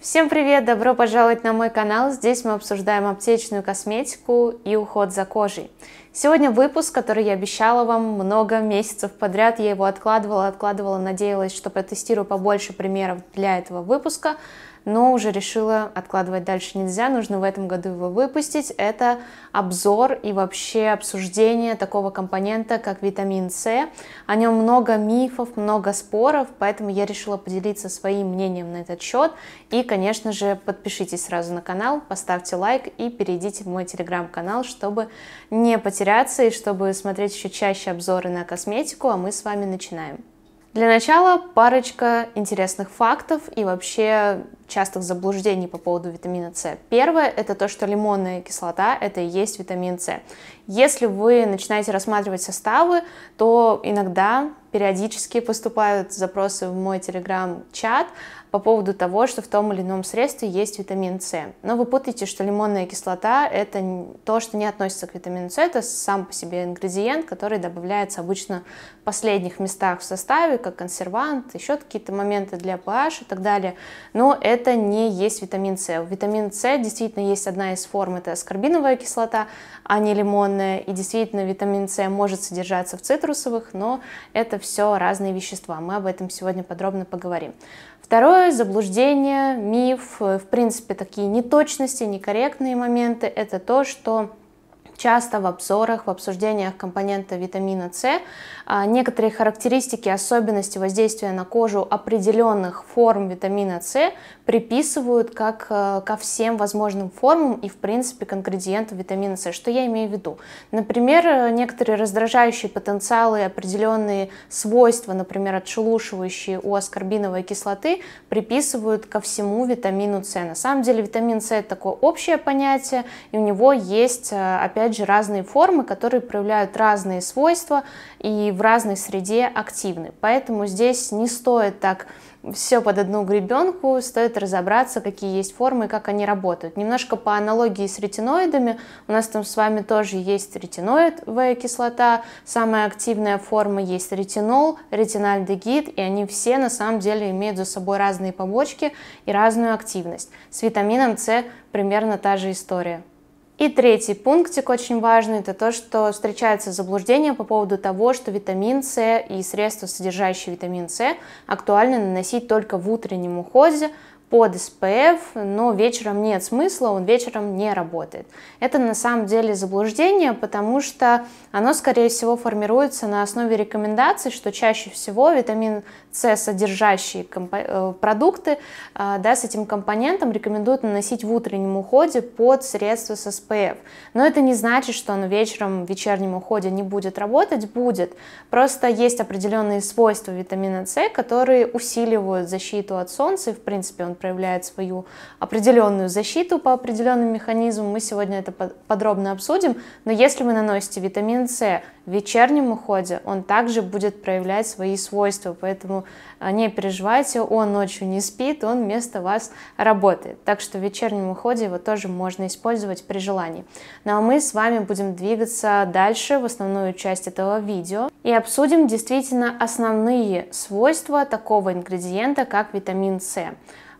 Всем привет! Добро пожаловать на мой канал. Здесь мы обсуждаем аптечную косметику и уход за кожей. Сегодня выпуск, который я обещала вам много месяцев подряд. Я его откладывала, откладывала, надеялась, что протестирую побольше примеров для этого выпуска но уже решила откладывать дальше нельзя, нужно в этом году его выпустить. Это обзор и вообще обсуждение такого компонента, как витамин С. О нем много мифов, много споров, поэтому я решила поделиться своим мнением на этот счет. И, конечно же, подпишитесь сразу на канал, поставьте лайк и перейдите в мой телеграм-канал, чтобы не потеряться и чтобы смотреть еще чаще обзоры на косметику. А мы с вами начинаем. Для начала парочка интересных фактов и вообще частых заблуждений по поводу витамина С. Первое – это то, что лимонная кислота – это и есть витамин С. Если вы начинаете рассматривать составы, то иногда периодически поступают запросы в мой телеграм-чат по поводу того, что в том или ином средстве есть витамин С. Но вы путаете, что лимонная кислота – это то, что не относится к витамину С, это сам по себе ингредиент, который добавляется обычно в последних местах в составе, как консервант, еще какие-то моменты для pH и так далее. Но это не есть витамин С. Витамин С действительно есть одна из форм – это аскорбиновая кислота, а не лимонная. И действительно витамин С может содержаться в цитрусовых, но это все разные вещества. Мы об этом сегодня подробно поговорим. Второе заблуждение, миф, э, в принципе, такие неточности, некорректные моменты – это то, что часто в обзорах, в обсуждениях компонента витамина С. А, некоторые характеристики, особенности воздействия на кожу определенных форм витамина С приписывают как э, ко всем возможным формам и, в принципе, к ингредиентам витамина С. Что я имею в виду? Например, э, некоторые раздражающие потенциалы, определенные свойства, например, отшелушивающие у аскорбиновой кислоты, приписывают ко всему витамину С. На самом деле витамин С это такое общее понятие, и у него есть, э, опять опять же, разные формы, которые проявляют разные свойства и в разной среде активны. Поэтому здесь не стоит так все под одну гребенку, стоит разобраться, какие есть формы и как они работают. Немножко по аналогии с ретиноидами, у нас там с вами тоже есть ретиноидовая кислота, самая активная форма есть ретинол, ретинальдегид, и они все на самом деле имеют за собой разные побочки и разную активность. С витамином С примерно та же история. И третий пунктик очень важный, это то, что встречается заблуждение по поводу того, что витамин С и средства, содержащие витамин С, актуально наносить только в утреннем уходе, под SPF, но вечером нет смысла, он вечером не работает. Это на самом деле заблуждение, потому что оно, скорее всего, формируется на основе рекомендаций, что чаще всего витамин с содержащие э, продукты э, да, с этим компонентом рекомендуют наносить в утреннем уходе под средства с SPF. Но это не значит, что он вечером в вечернем уходе не будет работать, будет. Просто есть определенные свойства витамина С, которые усиливают защиту от солнца, и в принципе он проявляет свою определенную защиту по определенным механизмам. Мы сегодня это подробно обсудим, но если вы наносите витамин С в вечернем уходе он также будет проявлять свои свойства, поэтому а, не переживайте, он ночью не спит, он вместо вас работает. Так что в вечернем уходе его тоже можно использовать при желании. Ну а мы с вами будем двигаться дальше в основную часть этого видео и обсудим действительно основные свойства такого ингредиента, как витамин С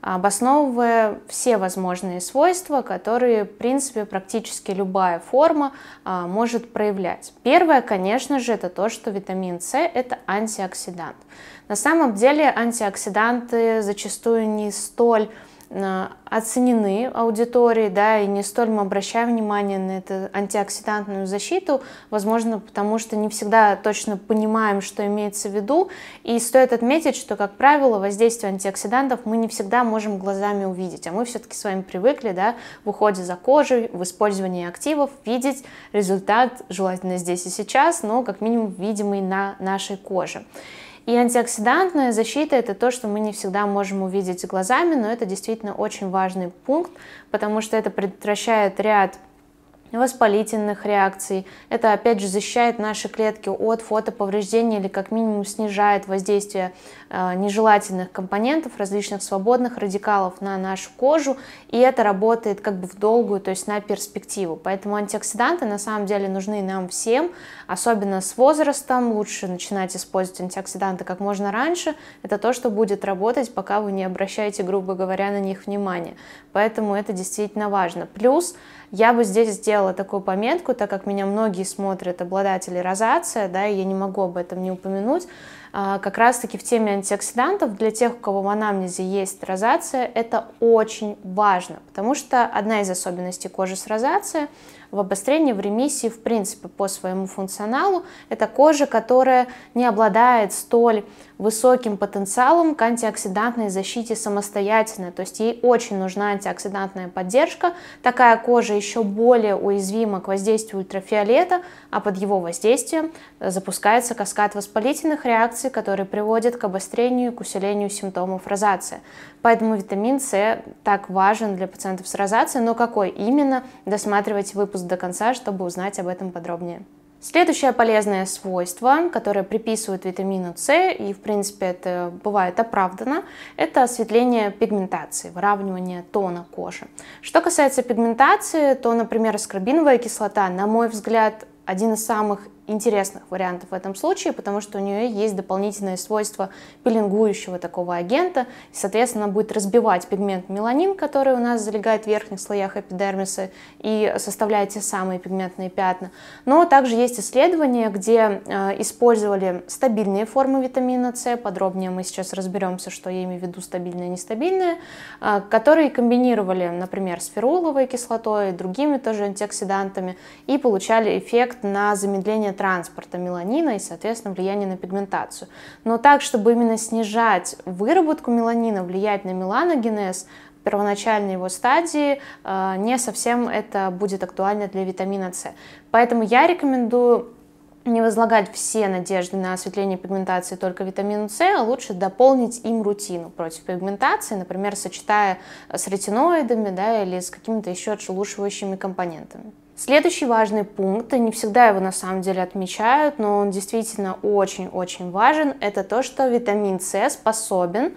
обосновывая все возможные свойства, которые, в принципе, практически любая форма а, может проявлять. Первое, конечно же, это то, что витамин С – это антиоксидант. На самом деле антиоксиданты зачастую не столь Э, оценены аудиторией, да, и не столь мы обращаем внимание на эту антиоксидантную защиту, возможно, потому что не всегда точно понимаем, что имеется в виду, и стоит отметить, что, как правило, воздействие антиоксидантов мы не всегда можем глазами увидеть, а мы все-таки с вами привыкли, да, в уходе за кожей, в использовании активов видеть результат, желательно здесь и сейчас, но как минимум видимый на нашей коже. И антиоксидантная защита – это то, что мы не всегда можем увидеть глазами, но это действительно очень важный пункт, потому что это предотвращает ряд воспалительных реакций. Это, опять же, защищает наши клетки от фотоповреждений или как минимум снижает воздействие Э, нежелательных компонентов, различных свободных радикалов на нашу кожу, и это работает как бы в долгую, то есть на перспективу. Поэтому антиоксиданты на самом деле нужны нам всем, особенно с возрастом, лучше начинать использовать антиоксиданты как можно раньше, это то, что будет работать, пока вы не обращаете, грубо говоря, на них внимания. Поэтому это действительно важно. Плюс я бы здесь сделала такую пометку, так как меня многие смотрят обладатели розация, да, и я не могу об этом не упомянуть, а, как раз-таки в теме антиоксидантов для тех, у кого в анамнезе есть розация, это очень важно, потому что одна из особенностей кожи с розацией в обострении, в ремиссии, в принципе, по своему функционалу, это кожа, которая не обладает столь высоким потенциалом к антиоксидантной защите самостоятельно, то есть ей очень нужна антиоксидантная поддержка. Такая кожа еще более уязвима к воздействию ультрафиолета, а под его воздействием э, запускается каскад воспалительных реакций, которые приводят к обострению и к усилению симптомов розации. Поэтому витамин С так важен для пациентов с розацией, но какой именно, досматривайте выпуск до конца, чтобы узнать об этом подробнее. Следующее полезное свойство, которое приписывают витамину С, и в принципе это бывает оправдано, это осветление пигментации, выравнивание тона кожи. Что касается пигментации, то, например, аскорбиновая кислота, на мой взгляд, один из самых интересных вариантов в этом случае, потому что у нее есть дополнительное свойство пилингующего такого агента, и, соответственно, она будет разбивать пигмент меланин, который у нас залегает в верхних слоях эпидермиса и составляет те самые пигментные пятна. Но также есть исследования, где э, использовали стабильные формы витамина С, подробнее мы сейчас разберемся, что я имею в виду стабильные, и нестабильное, э, которые комбинировали, например, с феруловой кислотой, и другими тоже антиоксидантами, и получали эффект на замедление транспорта меланина и, соответственно, влияние на пигментацию. Но так, чтобы именно снижать выработку меланина, влиять на меланогенез, первоначальной его стадии, э, не совсем это будет актуально для витамина С. Поэтому я рекомендую не возлагать все надежды на осветление пигментации только витамину С, а лучше дополнить им рутину против пигментации, например, сочетая с ретиноидами да, или с какими-то еще отшелушивающими компонентами. Следующий важный пункт, и не всегда его на самом деле отмечают, но он действительно очень-очень важен, это то, что витамин С способен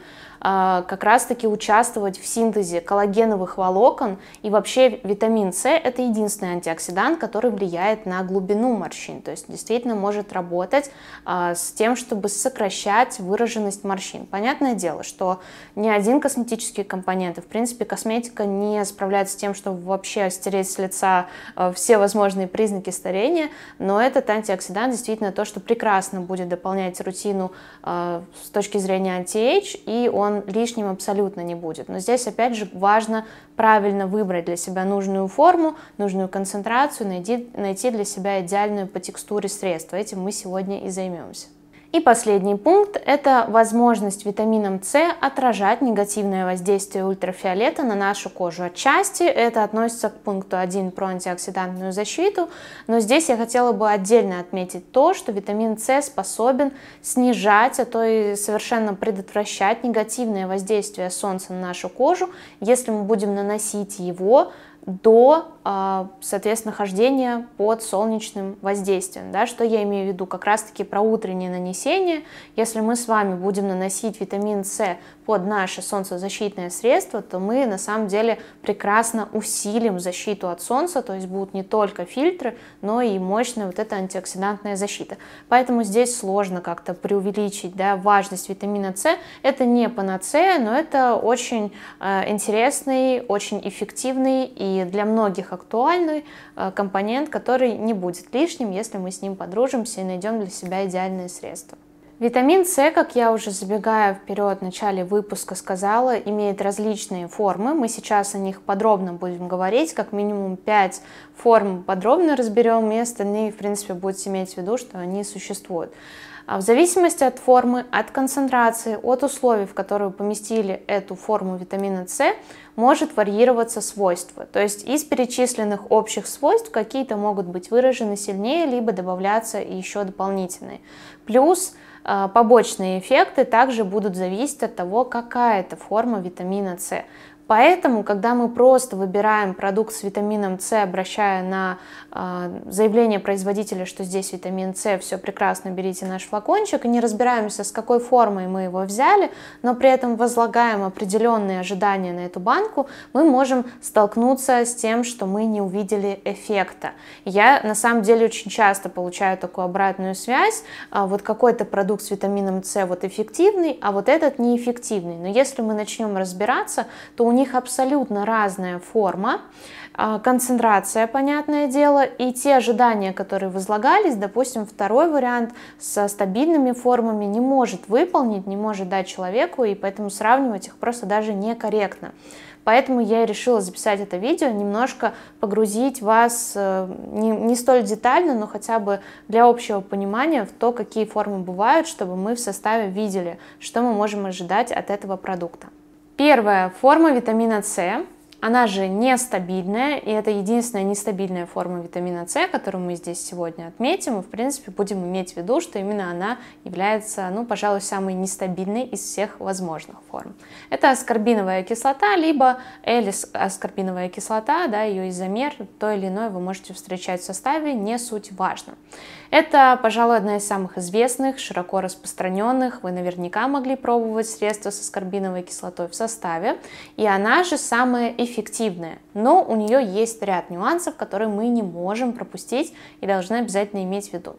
а, как раз-таки участвовать в синтезе коллагеновых волокон. И вообще витамин С – это единственный антиоксидант, который влияет на глубину морщин. То есть действительно может работать а, с тем, чтобы сокращать выраженность морщин. Понятное дело, что ни один косметический компонент, и в принципе косметика не справляется с тем, чтобы вообще стереть с лица а, все возможные признаки старения, но этот антиоксидант действительно то, что прекрасно будет дополнять рутину с точки зрения антиэйдж, и он он лишним абсолютно не будет. Но здесь, опять же, важно правильно выбрать для себя нужную форму, нужную концентрацию, найти, найти для себя идеальную по текстуре средства. Этим мы сегодня и займемся. И последний пункт – это возможность витамином С отражать негативное воздействие ультрафиолета на нашу кожу. Отчасти это относится к пункту 1 про антиоксидантную защиту, но здесь я хотела бы отдельно отметить то, что витамин С способен снижать, а то и совершенно предотвращать негативное воздействие солнца на нашу кожу, если мы будем наносить его до, а, соответственно, хождения под солнечным воздействием. Да, что я имею в виду? Как раз-таки про утреннее нанесение. Если мы с вами будем наносить витамин С под наше солнцезащитное средство, то мы на самом деле прекрасно усилим защиту от солнца, то есть будут не только фильтры, но и мощная вот эта антиоксидантная защита. Поэтому здесь сложно как-то преувеличить да, важность витамина С. Это не панацея, но это очень э, интересный, очень эффективный и для многих актуальный э, компонент, который не будет лишним, если мы с ним подружимся и найдем для себя идеальное средство Витамин С, как я уже забегая вперед в начале выпуска сказала, имеет различные формы. Мы сейчас о них подробно будем говорить, как минимум 5 форм подробно разберем, и остальные, в принципе, будут иметь в виду, что они существуют. А в зависимости от формы, от концентрации, от условий, в которые поместили эту форму витамина С, может варьироваться свойство. То есть из перечисленных общих свойств какие-то могут быть выражены сильнее, либо добавляться еще дополнительные. Плюс э, побочные эффекты также будут зависеть от того, какая это форма витамина С. Поэтому, когда мы просто выбираем продукт с витамином С, обращая на э, заявление производителя, что здесь витамин С, все прекрасно, берите наш флакончик, и не разбираемся, с какой формой мы его взяли, но при этом возлагаем определенные ожидания на эту банку, мы можем столкнуться с тем, что мы не увидели эффекта. Я на самом деле очень часто получаю такую обратную связь, э, вот какой-то продукт с витамином С вот эффективный, а вот этот неэффективный. Но если мы начнем разбираться, то у них абсолютно разная форма, а, концентрация, понятное дело, и те ожидания, которые возлагались, допустим, второй вариант со стабильными формами не может выполнить, не может дать человеку, и поэтому сравнивать их просто даже некорректно. Поэтому я и решила записать это видео, немножко погрузить вас э, не, не столь детально, но хотя бы для общего понимания в то, какие формы бывают, чтобы мы в составе видели, что мы можем ожидать от этого продукта. Первая форма витамина С, она же нестабильная, и это единственная нестабильная форма витамина С, которую мы здесь сегодня отметим, и в принципе будем иметь в виду, что именно она является, ну, пожалуй, самой нестабильной из всех возможных форм. Это аскорбиновая кислота, либо элис аскорбиновая кислота, да, ее изомер, то или иное вы можете встречать в составе, не суть важно. Это, пожалуй, одна из самых известных, широко распространенных. Вы наверняка могли пробовать средства с аскорбиновой кислотой в составе, и она же самая эффективная. Но у нее есть ряд нюансов, которые мы не можем пропустить и должны обязательно иметь в виду.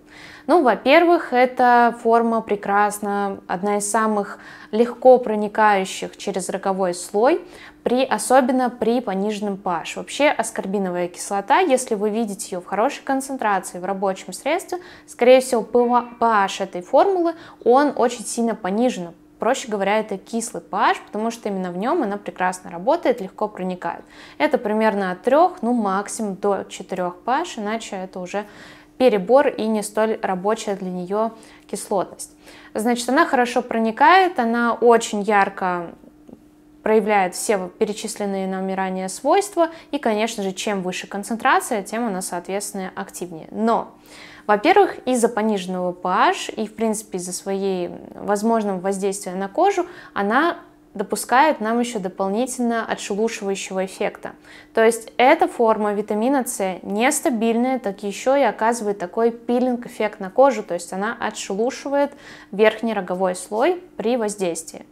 Ну, во-первых, эта форма прекрасна, одна из самых легко проникающих через роговой слой, при, особенно при пониженном pH. Вообще аскорбиновая кислота, если вы видите ее в хорошей концентрации в рабочем средстве, скорее всего pH этой формулы, он очень сильно понижен, проще говоря, это кислый pH, потому что именно в нем она прекрасно работает, легко проникает. Это примерно от 3, ну максимум до 4 pH, иначе это уже перебор и не столь рабочая для нее кислотность. Значит, она хорошо проникает, она очень ярко проявляет все перечисленные нами ранее свойства, и, конечно же, чем выше концентрация, тем она, соответственно, активнее. Но во-первых, из-за пониженного pH и, в принципе, из-за своей возможного воздействия на кожу, она допускает нам еще дополнительно отшелушивающего эффекта. То есть эта форма витамина С нестабильная, так еще и оказывает такой пилинг-эффект на кожу, то есть она отшелушивает верхний роговой слой при воздействии.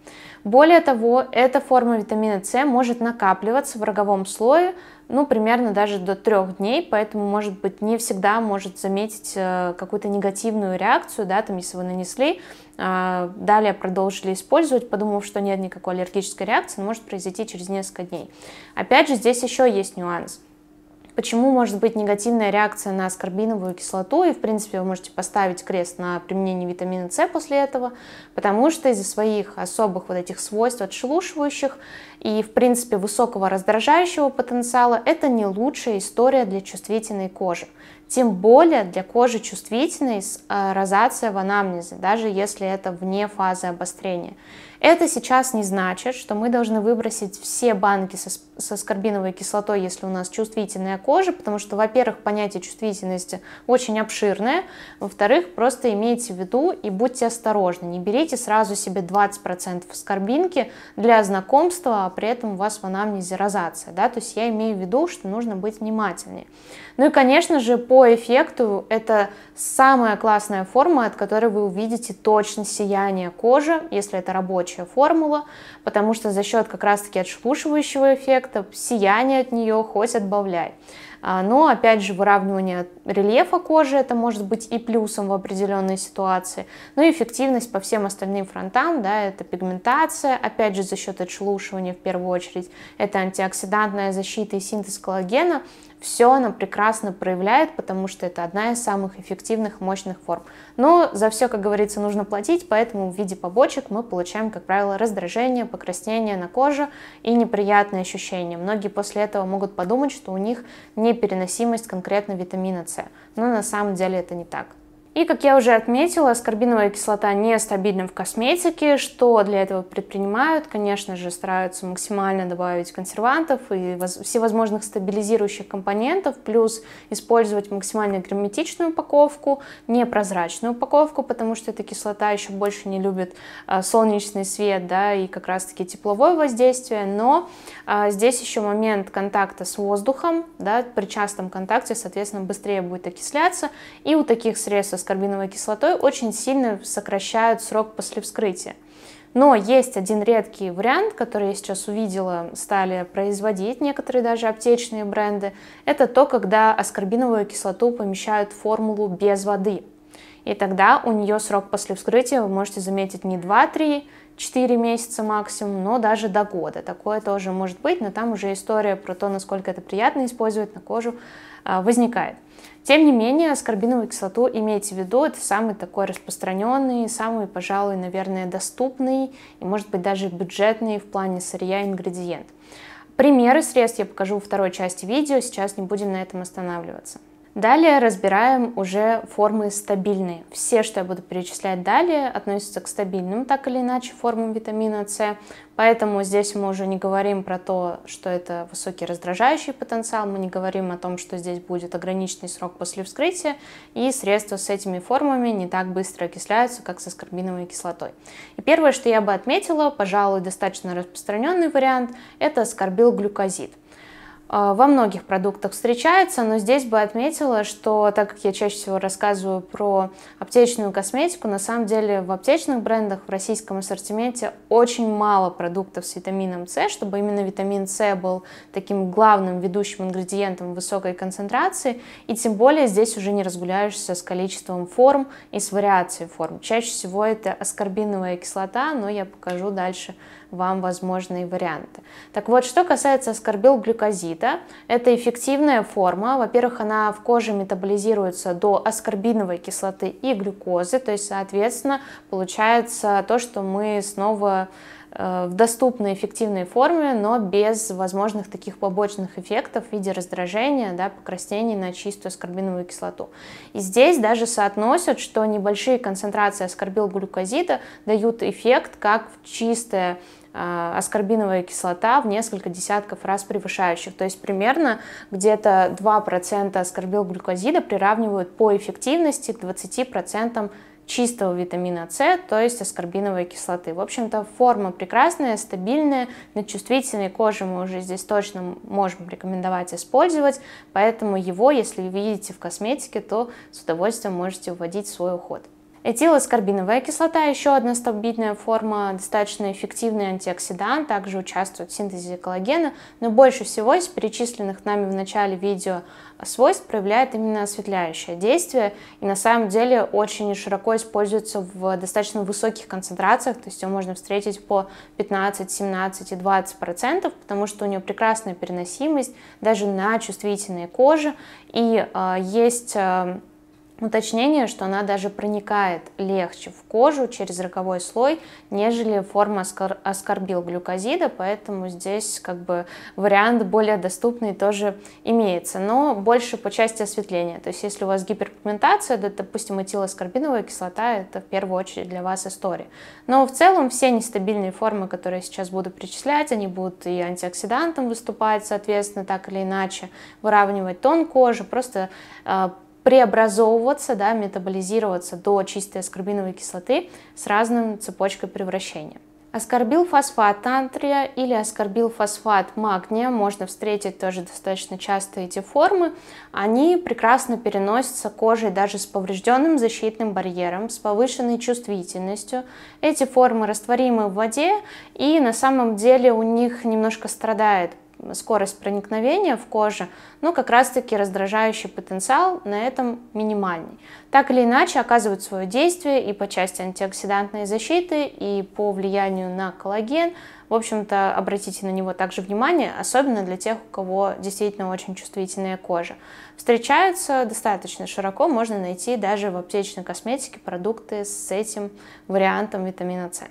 Более того, эта форма витамина С может накапливаться в роговом слое, ну, примерно даже до трех дней, поэтому, может быть, не всегда может заметить э, какую-то негативную реакцию, да, там, если вы нанесли, а, далее продолжили использовать, подумав, что нет никакой аллергической реакции, может произойти через несколько дней. Опять же, здесь еще есть нюанс – почему может быть негативная реакция на аскорбиновую кислоту, и в принципе вы можете поставить крест на применение витамина С после этого, потому что из-за своих особых вот этих свойств отшелушивающих и в принципе высокого раздражающего потенциала это не лучшая история для чувствительной кожи. Тем более для кожи чувствительной с э, розацией в анамнезе, даже если это вне фазы обострения. Это сейчас не значит, что мы должны выбросить все банки со, со скорбиновой кислотой, если у нас чувствительная кожа, потому что, во-первых, понятие чувствительности очень обширное, во-вторых, просто имейте в виду и будьте осторожны, не берите сразу себе 20% скорбинки для знакомства, а при этом у вас в анамнезе розация, да, то есть я имею в виду, что нужно быть внимательнее. Ну и, конечно же, по эффекту это самая классная форма, от которой вы увидите точно сияние кожи, если это рабочая формула, потому что за счет как раз-таки отшелушивающего эффекта сияние от нее хоть отбавляй. А, но, опять же, выравнивание рельефа кожи, это может быть и плюсом в определенной ситуации. Ну и эффективность по всем остальным фронтам, да, это пигментация, опять же, за счет отшелушивания в первую очередь, это антиоксидантная защита и синтез коллагена, все она прекрасно проявляет, потому что это одна из самых эффективных, мощных форм. Но за все, как говорится, нужно платить, поэтому в виде побочек мы получаем, как правило, раздражение, покраснение на коже и неприятные ощущения. Многие после этого могут подумать, что у них непереносимость конкретно витамина С, но на самом деле это не так. И, как я уже отметила, аскорбиновая кислота нестабильна в косметике. Что для этого предпринимают? Конечно же, стараются максимально добавить консервантов и всевозможных стабилизирующих компонентов, плюс использовать максимально герметичную упаковку, непрозрачную упаковку, потому что эта кислота еще больше не любит а, солнечный свет да, и как раз-таки тепловое воздействие. Но а, здесь еще момент контакта с воздухом. Да, при частом контакте, соответственно, быстрее будет окисляться. И у таких средств аскорбиновой кислотой очень сильно сокращают срок после вскрытия. Но есть один редкий вариант, который я сейчас увидела, стали производить некоторые даже аптечные бренды. Это то, когда аскорбиновую кислоту помещают в формулу без воды. И тогда у нее срок после вскрытия, вы можете заметить, не 2-3, 4 месяца максимум, но даже до года. Такое тоже может быть, но там уже история про то, насколько это приятно использовать на кожу, а, возникает. Тем не менее, аскорбиновую кислоту, имейте в виду, это самый такой распространенный, самый, пожалуй, наверное, доступный и, может быть, даже бюджетный в плане сырья ингредиент. Примеры средств я покажу во второй части видео, сейчас не будем на этом останавливаться. Далее разбираем уже формы стабильные. Все, что я буду перечислять далее, относятся к стабильным, так или иначе, формам витамина С. Поэтому здесь мы уже не говорим про то, что это высокий раздражающий потенциал, мы не говорим о том, что здесь будет ограниченный срок после вскрытия, и средства с этими формами не так быстро окисляются, как со скорбиновой кислотой. И первое, что я бы отметила, пожалуй, достаточно распространенный вариант, это скорбилглюкозид. А, во многих продуктах встречается, но здесь бы отметила, что так как я чаще всего рассказываю про аптечную косметику, на самом деле в аптечных брендах в российском ассортименте очень мало продуктов с витамином С, чтобы именно витамин С был таким главным ведущим ингредиентом высокой концентрации, и тем более здесь уже не разгуляешься с количеством форм и с вариацией форм. Чаще всего это аскорбиновая кислота, но я покажу дальше вам возможные варианты. Так вот, что касается аскорбилглюкозида, это эффективная форма. Во-первых, она в коже метаболизируется до аскорбиновой кислоты и глюкозы, то есть, соответственно, получается то, что мы снова э, в доступной эффективной форме, но без возможных таких побочных эффектов в виде раздражения, да, покраснений на чистую аскорбиновую кислоту. И здесь даже соотносят, что небольшие концентрации аскорбилглюкозида дают эффект как в чистое Э, аскорбиновая кислота в несколько десятков раз превышающих. То есть примерно где-то 2% аскорбилглюкозида приравнивают по эффективности к 20% чистого витамина С, то есть аскорбиновой кислоты. В общем-то, форма прекрасная, стабильная, на чувствительной коже мы уже здесь точно можем рекомендовать использовать, поэтому его, если видите в косметике, то с удовольствием можете вводить в свой уход. Этилоскорбиновая кислота, еще одна стабильная форма, достаточно эффективный антиоксидант, также участвует в синтезе коллагена, но больше всего из перечисленных нами в начале видео свойств проявляет именно осветляющее действие и на самом деле очень широко используется в достаточно высоких концентрациях, то есть его можно встретить по 15, 17 и 20 процентов, потому что у нее прекрасная переносимость даже на чувствительные кожи и э, есть э, Уточнение, что она даже проникает легче в кожу через роковой слой, нежели форма аскорбилглюкозида, поэтому здесь как бы вариант более доступный тоже имеется, но больше по части осветления. То есть если у вас гиперпигментация, то допустим, этилоскорбиновая кислота, это в первую очередь для вас история. Но в целом все нестабильные формы, которые я сейчас буду причислять, они будут и антиоксидантом выступать, соответственно, так или иначе, выравнивать тон кожи, просто а, преобразовываться, да, метаболизироваться до чистой аскорбиновой кислоты с разным цепочкой превращения. Аскорбилфосфат натрия или аскорбилфосфат магния, можно встретить тоже достаточно часто эти формы, они прекрасно переносятся кожей даже с поврежденным защитным барьером, с повышенной чувствительностью. Эти формы растворимы в воде и на самом деле у них немножко страдает скорость проникновения в коже, но ну, как раз-таки раздражающий потенциал на этом минимальный. Так или иначе оказывают свое действие и по части антиоксидантной защиты, и по влиянию на коллаген. В общем-то, обратите на него также внимание, особенно для тех, у кого действительно очень чувствительная кожа. Встречаются достаточно широко, можно найти даже в аптечной косметике продукты с этим вариантом витамина С.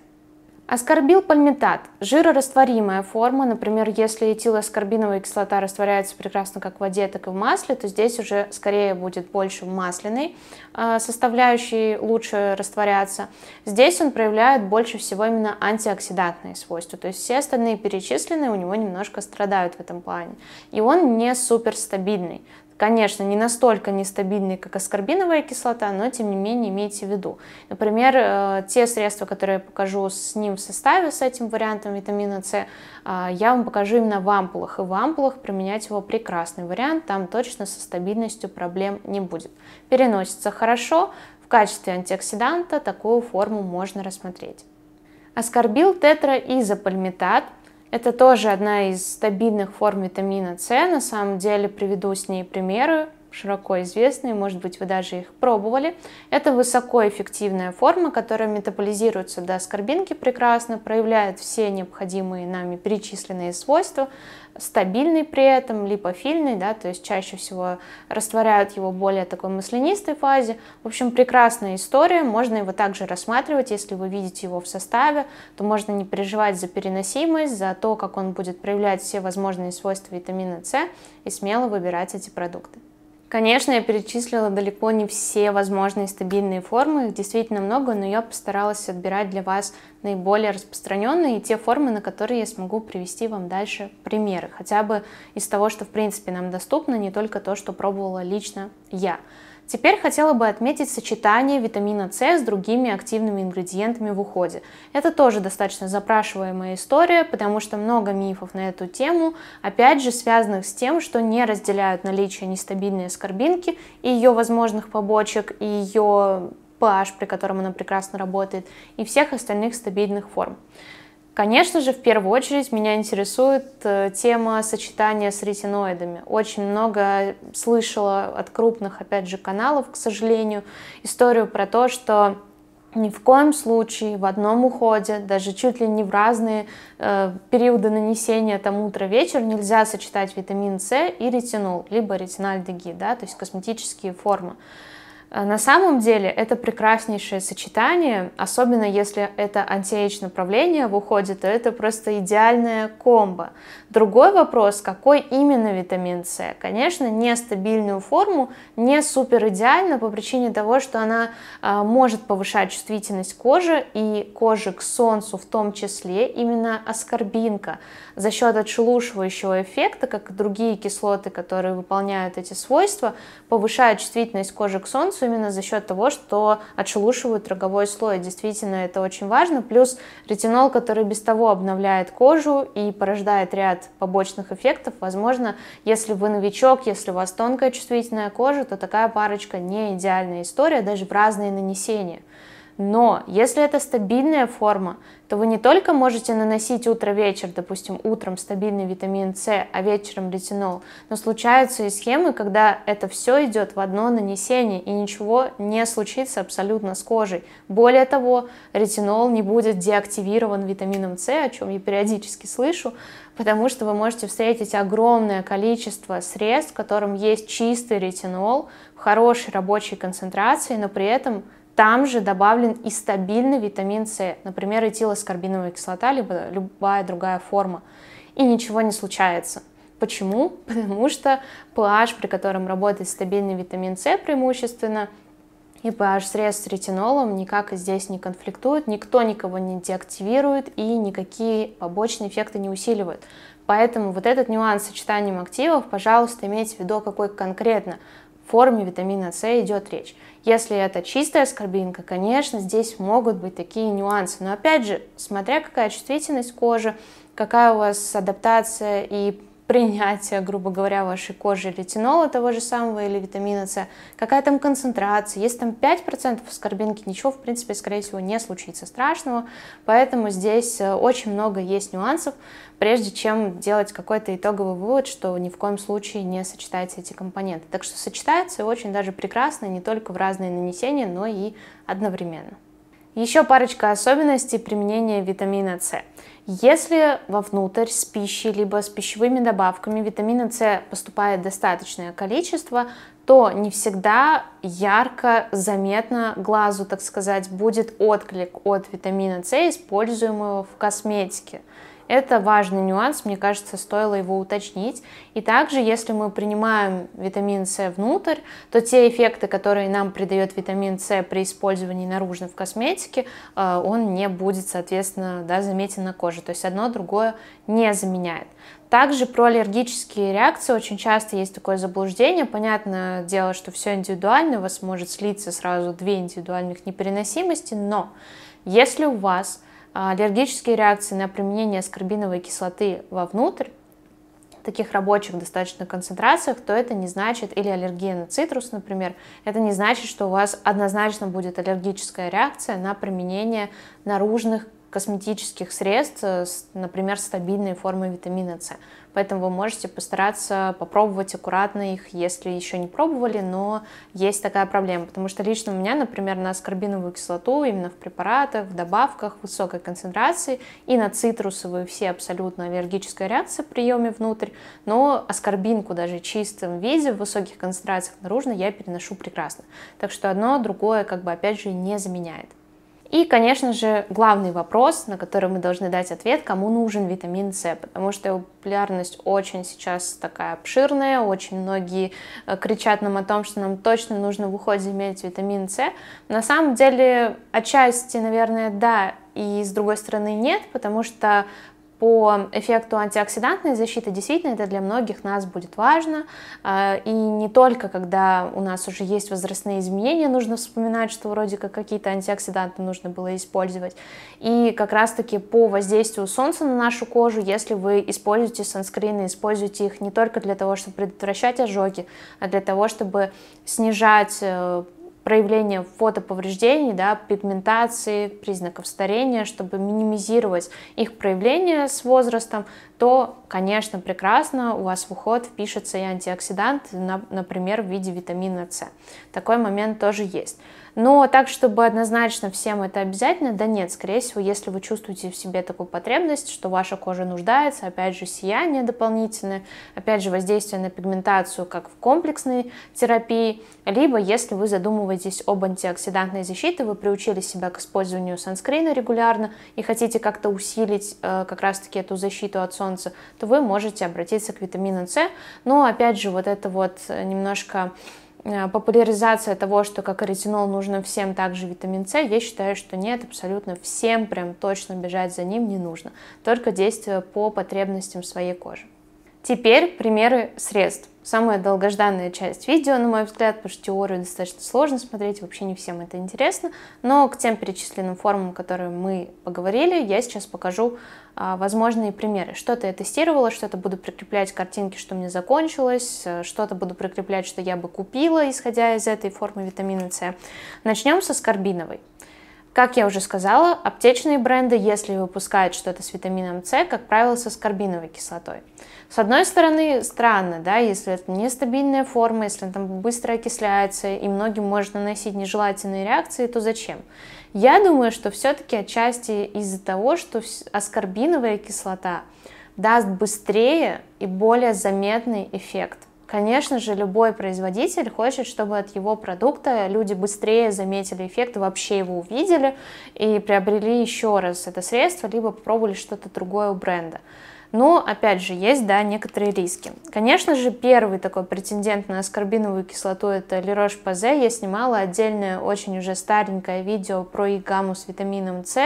Аскорбил пальмитат – жирорастворимая форма. Например, если этилоскорбиновая кислота растворяется прекрасно как в воде, так и в масле, то здесь уже скорее будет больше масляной а, составляющей лучше растворяться. Здесь он проявляет больше всего именно антиоксидантные свойства. То есть все остальные перечисленные у него немножко страдают в этом плане. И он не суперстабильный. Конечно, не настолько нестабильный, как аскорбиновая кислота, но тем не менее имейте в виду. Например, э, те средства, которые я покажу с ним в составе, с этим вариантом витамина С, а, я вам покажу именно в ампулах. И в ампулах применять его прекрасный вариант, там точно со стабильностью проблем не будет. Переносится хорошо, в качестве антиоксиданта такую форму можно рассмотреть. Аскорбил тетраизопальмитат это тоже одна из стабильных форм витамина С. На самом деле приведу с ней примеры, широко известные, может быть, вы даже их пробовали. Это высокоэффективная форма, которая метаболизируется до скорбинки прекрасно, проявляет все необходимые нами перечисленные свойства, стабильный при этом, липофильный, да, то есть чаще всего растворяют его в более такой маслянистой фазе. В общем, прекрасная история, можно его также рассматривать, если вы видите его в составе, то можно не переживать за переносимость, за то, как он будет проявлять все возможные свойства витамина С и смело выбирать эти продукты. Конечно, я перечислила далеко не все возможные стабильные формы, их действительно много, но я постаралась отбирать для вас наиболее распространенные и те формы, на которые я смогу привести вам дальше примеры, хотя бы из того, что в принципе нам доступно, не только то, что пробовала лично я. Теперь хотела бы отметить сочетание витамина С с другими активными ингредиентами в уходе. Это тоже достаточно запрашиваемая история, потому что много мифов на эту тему, опять же связанных с тем, что не разделяют наличие нестабильной аскорбинки и ее возможных побочек, и ее pH, при котором она прекрасно работает, и всех остальных стабильных форм. Конечно же, в первую очередь меня интересует э, тема сочетания с ретиноидами. Очень много слышала от крупных, опять же, каналов, к сожалению, историю про то, что ни в коем случае в одном уходе, даже чуть ли не в разные э, периоды нанесения, там утро-вечер, нельзя сочетать витамин С и ретинол, либо ретинальдегид, да, то есть косметические формы. А на самом деле это прекраснейшее сочетание, особенно если это антиэйдж направление выходит, то это просто идеальная комбо. Другой вопрос, какой именно витамин С? Конечно, нестабильную форму не супер идеально по причине того, что она а, может повышать чувствительность кожи и кожи к солнцу в том числе именно аскорбинка за счет отшелушивающего эффекта, как и другие кислоты, которые выполняют эти свойства, повышают чувствительность кожи к солнцу именно за счет того, что отшелушивают роговой слой. Действительно, это очень важно. Плюс ретинол, который без того обновляет кожу и порождает ряд побочных эффектов, возможно, если вы новичок, если у вас тонкая чувствительная кожа, то такая парочка не идеальная история даже в разные нанесения. Но если это стабильная форма, то вы не только можете наносить утро-вечер, допустим, утром стабильный витамин С, а вечером ретинол, но случаются и схемы, когда это все идет в одно нанесение, и ничего не случится абсолютно с кожей. Более того, ретинол не будет деактивирован витамином С, о чем я периодически слышу, потому что вы можете встретить огромное количество средств, в котором есть чистый ретинол в хорошей рабочей концентрации, но при этом там же добавлен и стабильный витамин С, например, этилоскорбиновая кислота, либо любая другая форма. И ничего не случается. Почему? Потому что pH, при котором работает стабильный витамин С преимущественно, и pH средств с ретинолом никак здесь не конфликтуют, никто никого не деактивирует и никакие побочные эффекты не усиливают. Поэтому вот этот нюанс с сочетанием активов, пожалуйста, имейте в виду, какой конкретно форме витамина С идет речь. Если это чистая скорбинка, конечно, здесь могут быть такие нюансы. Но опять же, смотря какая чувствительность кожи, какая у вас адаптация и принятия, грубо говоря, вашей кожи ретинола того же самого или витамина С, какая там концентрация. Если там 5% аскорбинки, ничего, в принципе, скорее всего, не случится страшного. Поэтому здесь э, очень много есть нюансов, прежде чем делать какой-то итоговый вывод, что ни в коем случае не сочетаются эти компоненты. Так что сочетаются очень даже прекрасно не только в разные нанесения, но и одновременно. Еще парочка особенностей применения витамина С. Если вовнутрь с пищей либо с пищевыми добавками витамина С поступает достаточное количество, то не всегда ярко, заметно глазу, так сказать, будет отклик от витамина С, используемого в косметике. Это важный нюанс, мне кажется, стоило его уточнить. И также, если мы принимаем витамин С внутрь, то те эффекты, которые нам придает витамин С при использовании наружно в косметике, э, он не будет, соответственно, да, заметен на коже. То есть одно другое не заменяет. Также про аллергические реакции очень часто есть такое заблуждение. Понятное дело, что все индивидуально, у вас может слиться сразу две индивидуальных непереносимости, но если у вас Аллергические реакции на применение скорбиновой кислоты вовнутрь, в таких рабочих достаточных концентрациях, то это не значит, или аллергия на цитрус, например, это не значит, что у вас однозначно будет аллергическая реакция на применение наружных косметических средств, например, стабильной формы витамина С поэтому вы можете постараться попробовать аккуратно их, если еще не пробовали, но есть такая проблема, потому что лично у меня, например, на аскорбиновую кислоту именно в препаратах, в добавках высокой концентрации и на цитрусовые все абсолютно аллергическая реакция при приеме внутрь, но аскорбинку даже чистом виде в высоких концентрациях наружно я переношу прекрасно. Так что одно другое как бы опять же не заменяет. И, конечно же, главный вопрос, на который мы должны дать ответ, кому нужен витамин С, потому что его популярность очень сейчас такая обширная, очень многие э, кричат нам о том, что нам точно нужно в уходе иметь витамин С. На самом деле, отчасти, наверное, да, и с другой стороны нет, потому что по эффекту антиоксидантной защиты, действительно, это для многих нас будет важно. А, и не только, когда у нас уже есть возрастные изменения, нужно вспоминать, что вроде как какие-то антиоксиданты нужно было использовать. И как раз-таки по воздействию солнца на нашу кожу, если вы используете санскрины, используйте их не только для того, чтобы предотвращать ожоги, а для того, чтобы снижать э, проявления фотоповреждений, да, пигментации, признаков старения, чтобы минимизировать их проявление с возрастом, то, конечно, прекрасно у вас в уход впишется и антиоксидант, например, в виде витамина С. Такой момент тоже есть. Но так, чтобы однозначно всем это обязательно, да нет, скорее всего, если вы чувствуете в себе такую потребность, что ваша кожа нуждается, опять же, сияние дополнительное, опять же, воздействие на пигментацию, как в комплексной терапии, либо если вы задумываетесь об антиоксидантной защите, вы приучили себя к использованию санскрина регулярно и хотите как-то усилить э, как раз-таки эту защиту от солнца, то вы можете обратиться к витамину С, но опять же, вот это вот э, немножко Э, популяризация того, что как ретинол нужно всем, также витамин С, я считаю, что нет, абсолютно всем прям точно бежать за ним не нужно. Только действие по потребностям своей кожи. Теперь примеры средств. Самая долгожданная часть видео, на мой взгляд, потому что теорию достаточно сложно смотреть, вообще не всем это интересно. Но к тем перечисленным формам, которые мы поговорили, я сейчас покажу а, возможные примеры. Что-то я тестировала, что-то буду прикреплять картинки, что мне закончилось, э, что-то буду прикреплять, что я бы купила, исходя из этой формы витамина С. Начнем со скорбиновой. Как я уже сказала, аптечные бренды, если выпускают что-то с витамином С, как правило, со скорбиновой кислотой. С одной стороны, странно, да, если это нестабильная форма, если она там быстро окисляется, и многим можно наносить нежелательные реакции, то зачем? Я думаю, что все-таки отчасти из-за того, что аскорбиновая кислота даст быстрее и более заметный эффект. Конечно же, любой производитель хочет, чтобы от его продукта люди быстрее заметили эффект, вообще его увидели и приобрели еще раз это средство, либо попробовали что-то другое у бренда. Но, опять же, есть, да, некоторые риски. Конечно же, первый такой претендент на аскорбиновую кислоту – это Лерош Пазе. Я снимала отдельное, очень уже старенькое видео про их гамму с витамином С,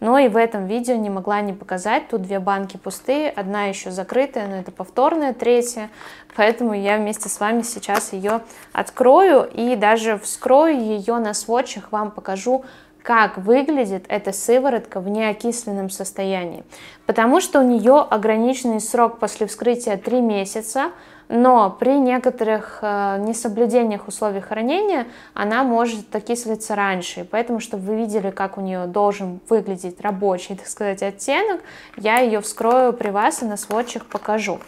но и в этом видео не могла не показать. Тут две банки пустые, одна еще закрытая, но это повторная, третья. Поэтому я вместе с вами сейчас ее открою и даже вскрою ее на сводчах, вам покажу, как выглядит эта сыворотка в неокисленном состоянии. Потому что у нее ограниченный срок после вскрытия 3 месяца, но при некоторых э, несоблюдениях условий хранения она может окислиться раньше. поэтому, чтобы вы видели, как у нее должен выглядеть рабочий, так сказать, оттенок, я ее вскрою при вас и на сводчик покажу.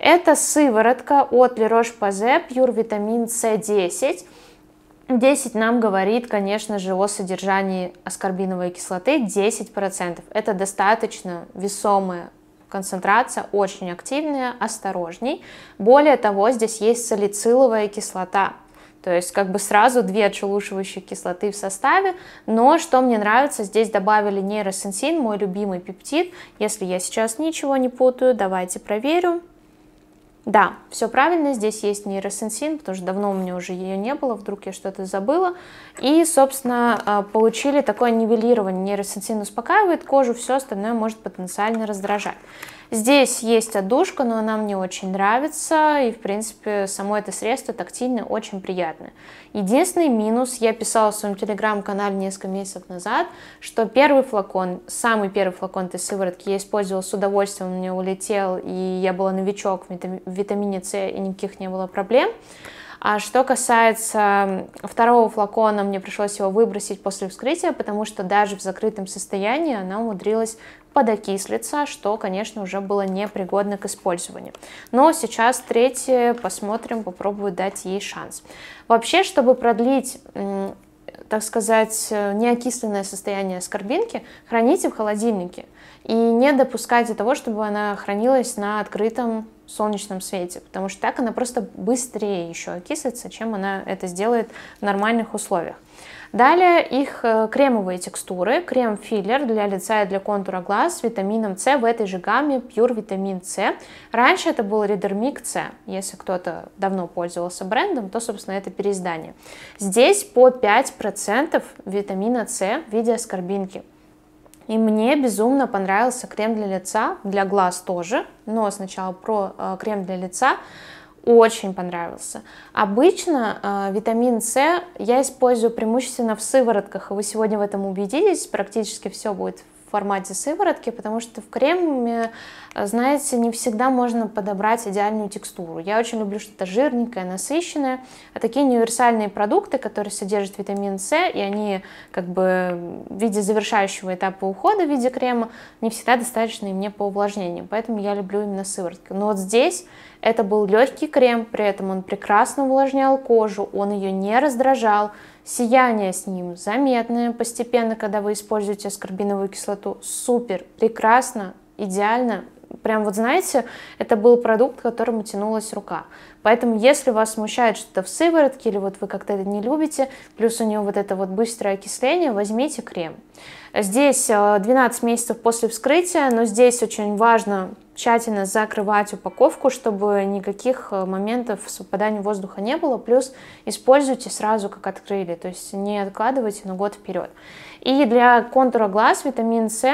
Это сыворотка от La Roche-Posay Pure Vitamin C10. 10 нам говорит, конечно же, о содержании аскорбиновой кислоты 10%. Это достаточно весомая концентрация, очень активная, осторожней. Более того, здесь есть салициловая кислота, то есть как бы сразу две отшелушивающие кислоты в составе, но что мне нравится, здесь добавили нейросенсин, мой любимый пептид. Если я сейчас ничего не путаю, давайте проверю. Да, все правильно, здесь есть нейросенсин, потому что давно у меня уже ее не было, вдруг я что-то забыла. И, собственно, а, получили такое нивелирование. Нейросенсин успокаивает кожу, все остальное может потенциально раздражать. Здесь есть отдушка, но она мне очень нравится, и, в принципе, само это средство тактильное очень приятное. Единственный минус, я писала в своем телеграм-канале несколько месяцев назад, что первый флакон, самый первый флакон этой сыворотки я использовала с удовольствием, он мне улетел, и я была новичок в витамине С, и никаких не было проблем. А что касается второго флакона, мне пришлось его выбросить после вскрытия, потому что даже в закрытом состоянии она умудрилась подокислится, что, конечно, уже было непригодно к использованию. Но сейчас третье посмотрим, попробую дать ей шанс. Вообще, чтобы продлить так сказать, неокисленное состояние скорбинки, храните в холодильнике. И не допускайте того, чтобы она хранилась на открытом солнечном свете, потому что так она просто быстрее еще окислится, чем она это сделает в нормальных условиях. Далее их э, кремовые текстуры, крем-филлер для лица и для контура глаз с витамином С в этой же гамме Pure Vitamin C. Раньше это был Redermic C, если кто-то давно пользовался брендом, то, собственно, это переиздание. Здесь по 5% витамина С в виде аскорбинки. И мне безумно понравился крем для лица, для глаз тоже, но сначала про э, крем для лица очень понравился. Обычно э, витамин С я использую преимущественно в сыворотках, и вы сегодня в этом убедились, практически все будет в формате сыворотки, потому что в креме, э, знаете, не всегда можно подобрать идеальную текстуру. Я очень люблю что-то жирненькое, насыщенное, а такие универсальные продукты, которые содержат витамин С, и они как бы в виде завершающего этапа ухода в виде крема не всегда достаточно и мне по увлажнению, поэтому я люблю именно сыворотки. Но вот здесь это был легкий крем, при этом он прекрасно увлажнял кожу, он ее не раздражал, Сияние с ним заметное постепенно, когда вы используете аскорбиновую кислоту. Супер, прекрасно, идеально. Прям вот знаете, это был продукт, к которому тянулась рука. Поэтому, если вас смущает что-то в сыворотке, или вот вы как-то это не любите, плюс у него вот это вот быстрое окисление, возьмите крем. Здесь 12 э, месяцев после вскрытия, но здесь очень важно тщательно закрывать упаковку, чтобы никаких э, моментов с воздуха не было, плюс используйте сразу, как открыли, то есть не откладывайте на год вперед. И для контура глаз витамин С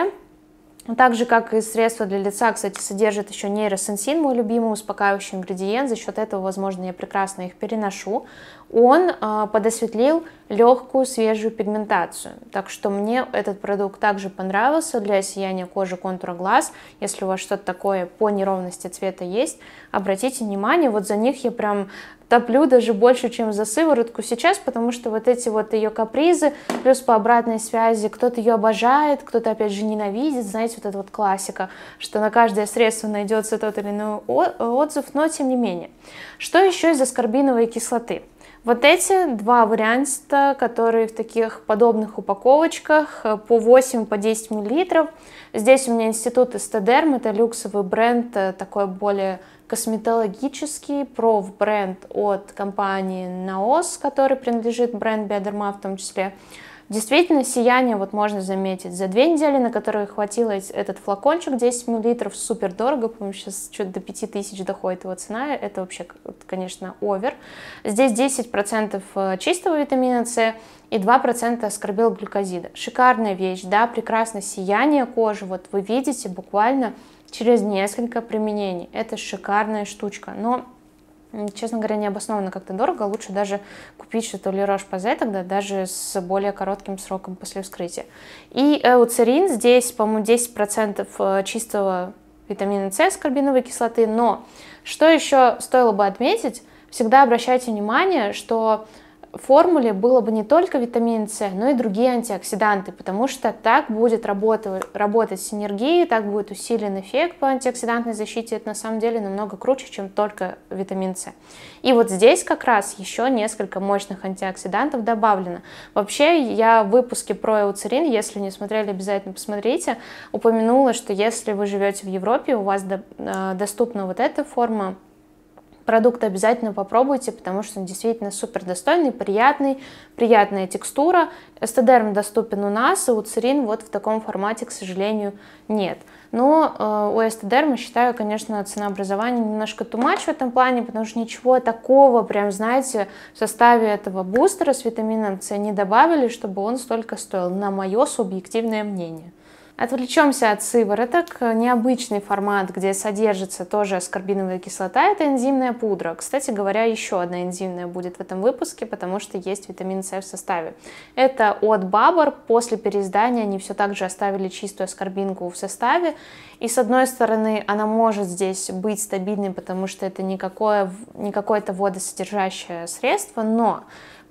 так же, как и средства для лица, кстати, содержит еще нейросенсин, мой любимый успокаивающий ингредиент. За счет этого, возможно, я прекрасно их переношу он а, подосветлил легкую свежую пигментацию. Так что мне этот продукт также понравился для сияния кожи контура глаз. Если у вас что-то такое по неровности цвета есть, обратите внимание, вот за них я прям топлю даже больше, чем за сыворотку сейчас, потому что вот эти вот ее капризы, плюс по обратной связи, кто-то ее обожает, кто-то опять же ненавидит, знаете, вот эта вот классика, что на каждое средство найдется тот или иной отзыв, но тем не менее. Что еще из аскорбиновой кислоты? Вот эти два варианта, которые в таких подобных упаковочках э, по 8-10 по 10 мл. Здесь у меня институт Эстедерм, это люксовый бренд, э, такой более косметологический, проф-бренд от компании Наос, который принадлежит бренд Биодерма в том числе. Действительно, сияние вот можно заметить за две недели, на которые хватило этот флакончик 10 мл, супер дорого, по-моему, сейчас что-то до 5000 доходит его цена, это вообще, конечно, овер. Здесь 10% э, чистого витамина С, и 2% аскорбилглюкозида. Шикарная вещь, да, прекрасное сияние кожи, вот вы видите буквально через несколько применений. Это шикарная штучка, но честно говоря, необоснованно как-то дорого. Лучше даже купить что-то Лерош Пазе тогда, даже с более коротким сроком после вскрытия. И эуцерин здесь, по-моему, 10% э, чистого витамина С скорбиновой кислоты. Но что еще стоило бы отметить, всегда обращайте внимание, что формуле было бы не только витамин С, но и другие антиоксиданты, потому что так будет работать, работать синергия, так будет усилен эффект по антиоксидантной защите. Это на самом деле намного круче, чем только витамин С. И вот здесь как раз еще несколько мощных антиоксидантов добавлено. Вообще я в выпуске про эуцерин, если не смотрели, обязательно посмотрите, упомянула, что если вы живете в Европе, у вас до, э, доступна вот эта форма Продукт обязательно попробуйте, потому что он действительно супер достойный, приятный, приятная текстура. Эстедерм доступен у нас, а у Церин вот в таком формате, к сожалению, нет. Но э, у эстедерма, считаю, конечно, ценообразование немножко тумач в этом плане, потому что ничего такого, прям, знаете, в составе этого бустера с витамином С не добавили, чтобы он столько стоил, на мое субъективное мнение. Отвлечемся от сывороток. Необычный формат, где содержится тоже аскорбиновая кислота, это энзимная пудра. Кстати говоря, еще одна энзимная будет в этом выпуске, потому что есть витамин С в составе. Это от Бабар. После переиздания они все так же оставили чистую аскорбинку в составе. И с одной стороны, она может здесь быть стабильной, потому что это не какое-то водосодержащее средство, но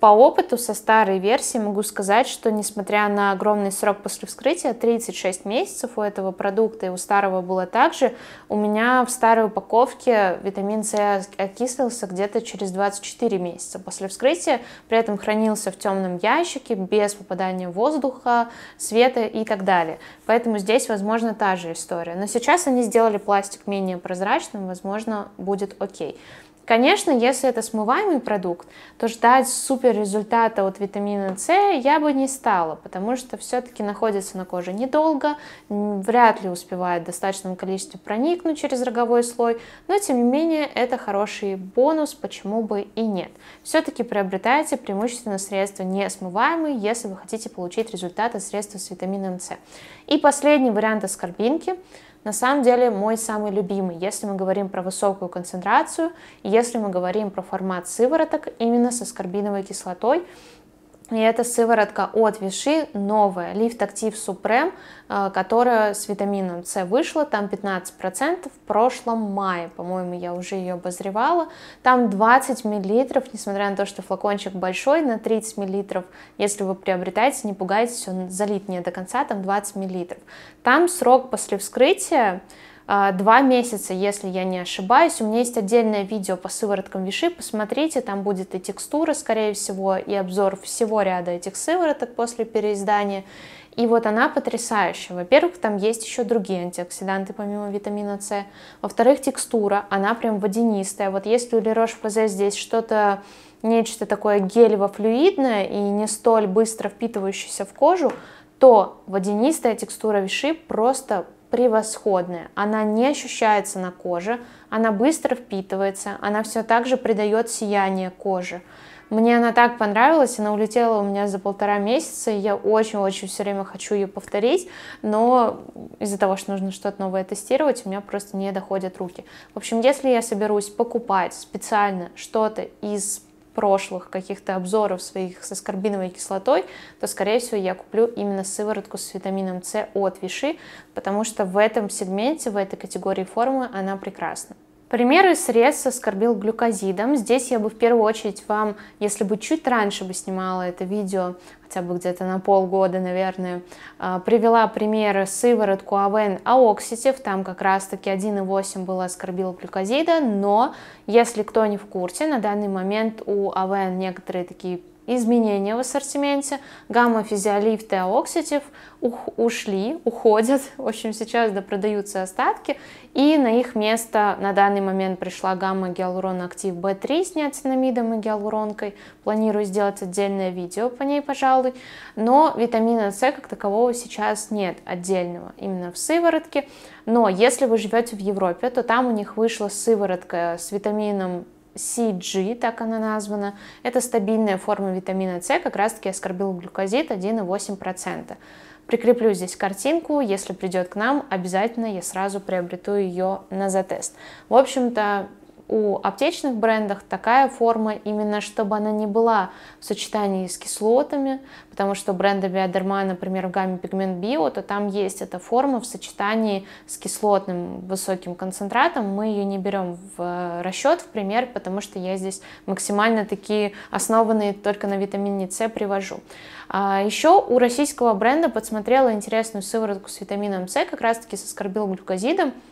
по опыту со старой версии могу сказать, что несмотря на огромный срок после вскрытия, 36 месяцев у этого продукта и у старого было также, у меня в старой упаковке витамин С окислился где-то через 24 месяца после вскрытия, при этом хранился в темном ящике, без попадания воздуха, света и так далее. Поэтому здесь, возможно, та же история. Но сейчас они сделали пластик менее прозрачным, возможно, будет окей. Конечно, если это смываемый продукт, то ждать супер результата от витамина С я бы не стала, потому что все-таки находится на коже недолго, вряд ли успевает в достаточном количестве проникнуть через роговой слой, но тем не менее это хороший бонус, почему бы и нет. Все-таки приобретайте преимущественно средства не смываемые, если вы хотите получить результаты средства с витамином С. И последний вариант аскорбинки – на самом деле мой самый любимый, если мы говорим про высокую концентрацию, если мы говорим про формат сывороток именно со скорбиновой кислотой, и это сыворотка от Виши, новая, Lift Active Supreme, э, которая с витамином С вышла, там 15% в прошлом мае, по-моему, я уже ее обозревала. Там 20 мл, несмотря на то, что флакончик большой, на 30 мл, если вы приобретаете, не пугайтесь, он залит не до конца, там 20 мл. Там срок после вскрытия а, два месяца, если я не ошибаюсь. У меня есть отдельное видео по сывороткам Виши, посмотрите, там будет и текстура, скорее всего, и обзор всего ряда этих сывороток после переиздания. И вот она потрясающая. Во-первых, там есть еще другие антиоксиданты, помимо витамина С. Во-вторых, текстура, она прям водянистая. Вот если у Лерош Пазе здесь что-то нечто такое гелево-флюидное и не столь быстро впитывающееся в кожу, то водянистая текстура виши просто превосходная. Она не ощущается на коже, она быстро впитывается, она все так же придает сияние коже. Мне она так понравилась, она улетела у меня за полтора месяца, и я очень-очень все время хочу ее повторить, но из-за того, что нужно что-то новое тестировать, у меня просто не доходят руки. В общем, если я соберусь покупать специально что-то из прошлых каких-то обзоров своих со скорбиновой кислотой, то, скорее всего, я куплю именно сыворотку с витамином С от Виши, потому что в этом сегменте, в этой категории формы она прекрасна. Примеры средств с карбилглюкозидом. Здесь я бы в первую очередь вам, если бы чуть раньше бы снимала это видео, хотя бы где-то на полгода, наверное, а, привела примеры сыворотку Авен Аокситив, там как раз-таки 1,8 было аскорбилоглюкозида, но если кто не в курсе, на данный момент у Авен некоторые такие изменения в ассортименте. Гамма, физиолиф, теокситив ушли, уходят. В общем, сейчас допродаются остатки. И на их место на данный момент пришла гамма гиалурон актив B3 с неоцинамидом и гиалуронкой. Планирую сделать отдельное видео по ней, пожалуй. Но витамина С как такового сейчас нет отдельного, именно в сыворотке. Но если вы живете в Европе, то там у них вышла сыворотка с витамином CG, так она названа, это стабильная форма витамина С, как раз-таки аскорбилглюкозид 1,8%. Прикреплю здесь картинку, если придет к нам, обязательно я сразу приобрету ее на затест. В общем-то, у аптечных брендах такая форма, именно чтобы она не была в сочетании с кислотами, потому что бренда Биодерма, например, в гамме Пигмент Био, то там есть эта форма в сочетании с кислотным высоким концентратом. Мы ее не берем в э, расчет, в пример, потому что я здесь максимально такие основанные только на витамине С привожу. А еще у российского бренда подсмотрела интересную сыворотку с витамином С, как раз таки с аскорбилглюкозидом, глюкозидом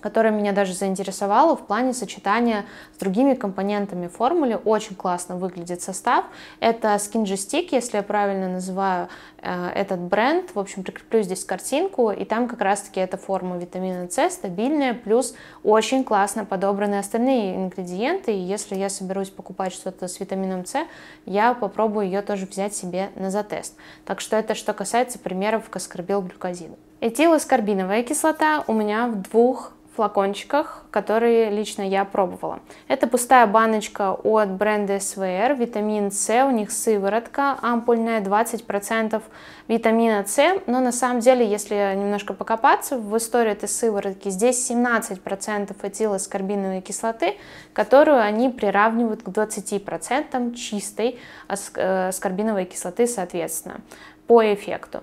которая меня даже заинтересовала в плане сочетания с другими компонентами формулы. Очень классно выглядит состав. Это Skinji Stick, если я правильно называю э, этот бренд. В общем, прикреплю здесь картинку, и там как раз-таки эта форма витамина С стабильная, плюс очень классно подобраны остальные ингредиенты. И если я соберусь покупать что-то с витамином С, я попробую ее тоже взять себе на затест. Так что это что касается примеров к аскорбилглюкозиду. Этилоскорбиновая кислота у меня в двух флакончиках, которые лично я пробовала. Это пустая баночка от бренда СВР, витамин С, у них сыворотка ампульная, 20% витамина С, но на самом деле, если немножко покопаться в истории этой сыворотки, здесь 17% этилоскорбиновой кислоты, которую они приравнивают к 20% чистой аскорбиновой э, кислоты, соответственно, по эффекту.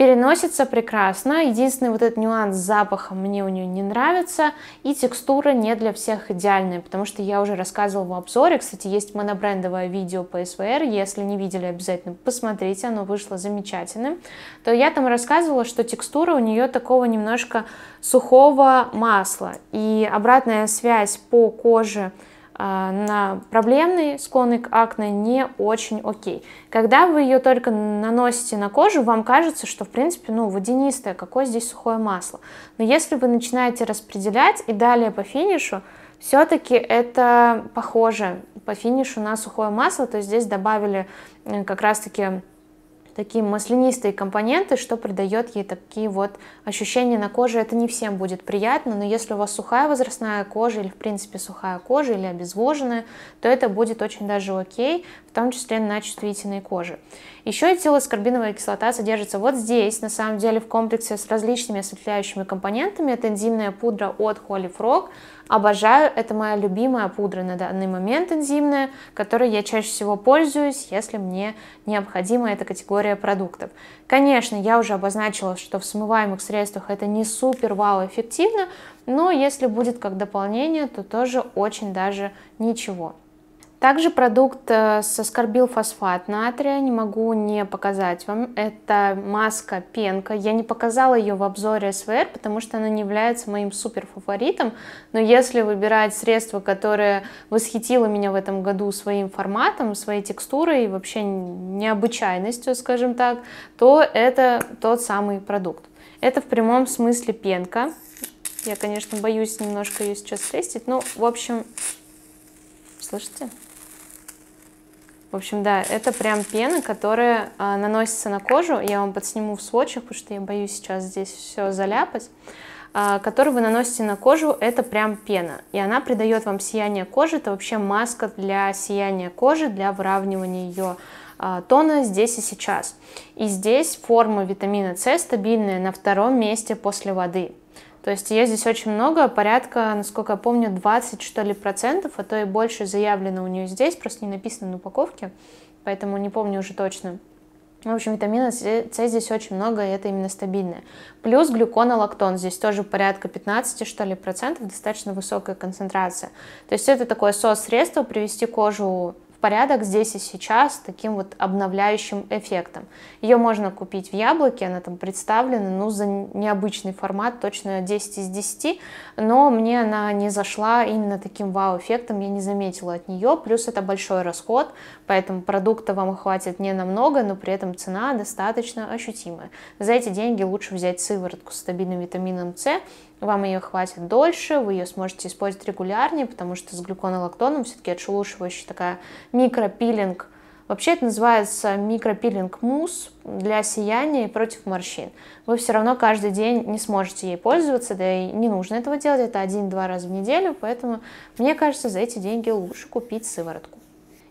Переносится прекрасно. Единственный вот этот нюанс с запахом мне у нее не нравится. И текстура не для всех идеальная, потому что я уже рассказывала в обзоре. Кстати, есть монобрендовое видео по СВР. Если не видели, обязательно посмотрите. Оно вышло замечательным. То я там рассказывала, что текстура у нее такого немножко сухого масла. И обратная связь по коже – а, на проблемной, склонной к акне, не очень окей. Когда вы ее только наносите на кожу, вам кажется, что, в принципе, ну, водянистое, какое здесь сухое масло. Но если вы начинаете распределять и далее по финишу, все-таки это похоже по финишу на сухое масло, то есть здесь добавили э, как раз-таки такие маслянистые компоненты, что придает ей такие вот ощущения на коже. Это не всем будет приятно, но если у вас сухая возрастная кожа или, в принципе, сухая кожа или обезвоженная, то это будет очень даже окей, в том числе на чувствительной коже. Еще этилоскорбиновая кислота содержится вот здесь, на самом деле в комплексе с различными осветляющими компонентами. Это энзимная пудра от Holy Frog, Обожаю, это моя любимая пудра на данный момент энзимная, которой я чаще всего пользуюсь, если мне необходима эта категория продуктов. Конечно, я уже обозначила, что в смываемых средствах это не супер вау эффективно, но если будет как дополнение, то тоже очень даже ничего. Также продукт э, с аскорбилфосфат натрия, не могу не показать вам. Это маска пенка. Я не показала ее в обзоре СВР, потому что она не является моим супер фаворитом. Но если выбирать средство, которое восхитило меня в этом году своим форматом, своей текстурой и вообще необычайностью, скажем так, то это тот самый продукт. Это в прямом смысле пенка. Я, конечно, боюсь немножко ее сейчас встретить, но, в общем, слышите? В общем, да, это прям пена, которая а, наносится на кожу. Я вам подсниму в сводчах, потому что я боюсь сейчас здесь все заляпать. А, который вы наносите на кожу, это прям пена. И она придает вам сияние кожи. Это вообще маска для сияния кожи, для выравнивания ее а, тона здесь и сейчас. И здесь форма витамина С стабильная на втором месте после воды. То есть ее здесь очень много, порядка, насколько я помню, 20 что ли процентов, а то и больше заявлено у нее здесь, просто не написано на упаковке, поэтому не помню уже точно. В общем, витамина С здесь очень много, и это именно стабильное. Плюс глюконолактон, здесь тоже порядка 15, что ли, процентов, достаточно высокая концентрация. То есть это такое средство привести кожу порядок здесь и сейчас таким вот обновляющим эффектом. Ее можно купить в Яблоке, она там представлена, ну, за необычный формат, точно 10 из 10, но мне она не зашла именно таким вау-эффектом, я не заметила от нее, плюс это большой расход, поэтому продукта вам хватит не намного, но при этом цена достаточно ощутимая. За эти деньги лучше взять сыворотку с стабильным витамином С, вам ее хватит дольше, вы ее сможете использовать регулярнее, потому что с глюконолактоном все-таки отшелушивающая такая микропилинг. Вообще это называется микропилинг мусс для сияния и против морщин. Вы все равно каждый день не сможете ей пользоваться, да и не нужно этого делать, это один-два раза в неделю, поэтому мне кажется, за эти деньги лучше купить сыворотку.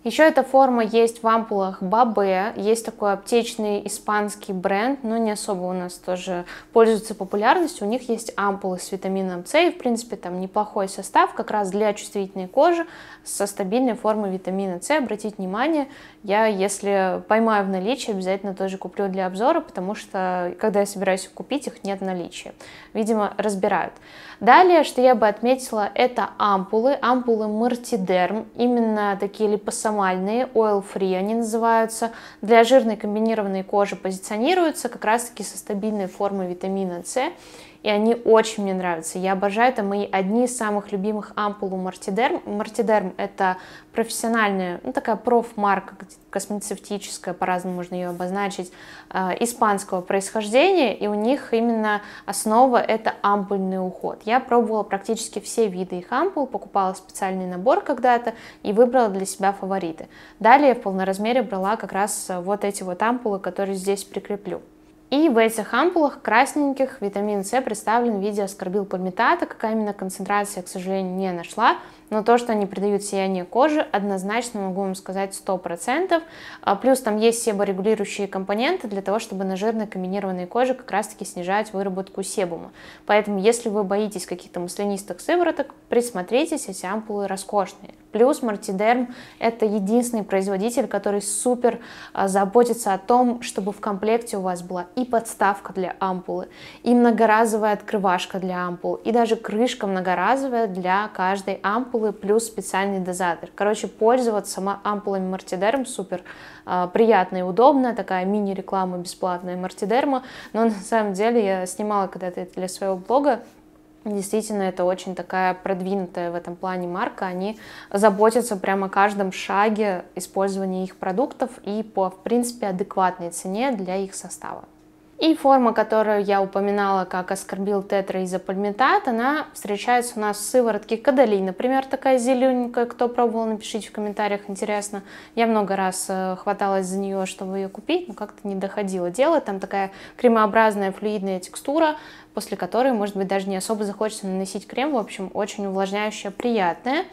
Еще эта форма есть в ампулах Бабе, есть такой аптечный испанский бренд, но не особо у нас тоже пользуется популярностью. У них есть ампулы с витамином С, и в принципе там неплохой состав, как раз для чувствительной кожи со стабильной формой витамина С. Обратите внимание, я, если поймаю в наличии, обязательно тоже куплю для обзора, потому что, когда я собираюсь купить, их нет в наличии. Видимо, разбирают. Далее, что я бы отметила, это ампулы. Ампулы Мартидерм, именно такие липосомальные, oil-free они называются. Для жирной комбинированной кожи позиционируются как раз-таки со стабильной формой витамина С и они очень мне нравятся. Я обожаю, это мои одни из самых любимых ампул у Мартидерм. Мартидерм — это профессиональная, ну, такая профмарка космецевтическая, по-разному можно ее обозначить, э, испанского происхождения, и у них именно основа — это ампульный уход. Я пробовала практически все виды их ампул, покупала специальный набор когда-то и выбрала для себя фавориты. Далее в полноразмере брала как раз вот эти вот ампулы, которые здесь прикреплю. И в этих ампулах красненьких витамин С представлен в виде аскорбилпальмитата, какая именно концентрация, к сожалению, не нашла, но то, что они придают сияние коже, однозначно могу вам сказать 100%. А плюс там есть себорегулирующие компоненты для того, чтобы на жирной комбинированной коже как раз-таки снижать выработку себума. Поэтому, если вы боитесь каких-то маслянистых сывороток, присмотритесь, эти ампулы роскошные. Плюс Мартидерм – это единственный производитель, который супер а, заботится о том, чтобы в комплекте у вас была и подставка для ампулы, и многоразовая открывашка для ампул, и даже крышка многоразовая для каждой ампулы, ампулы плюс специальный дозатор. Короче, пользоваться ампулами Мартидерм супер а, приятно и удобно, такая мини-реклама бесплатная Мартидерма, но на самом деле я снимала когда-то это для своего блога, Действительно, это очень такая продвинутая в этом плане марка. Они заботятся прямо о каждом шаге использования их продуктов и по, в принципе, адекватной цене для их состава. И форма, которую я упоминала, как аскорбил, тетра, изопальмитат, она встречается у нас в сыворотке кадалий, например, такая зелененькая. Кто пробовал, напишите в комментариях, интересно. Я много раз э, хваталась за нее, чтобы ее купить, но как-то не доходило дело. Там такая кремообразная флюидная текстура, после которой, может быть, даже не особо захочется наносить крем. В общем, очень увлажняющая, приятная.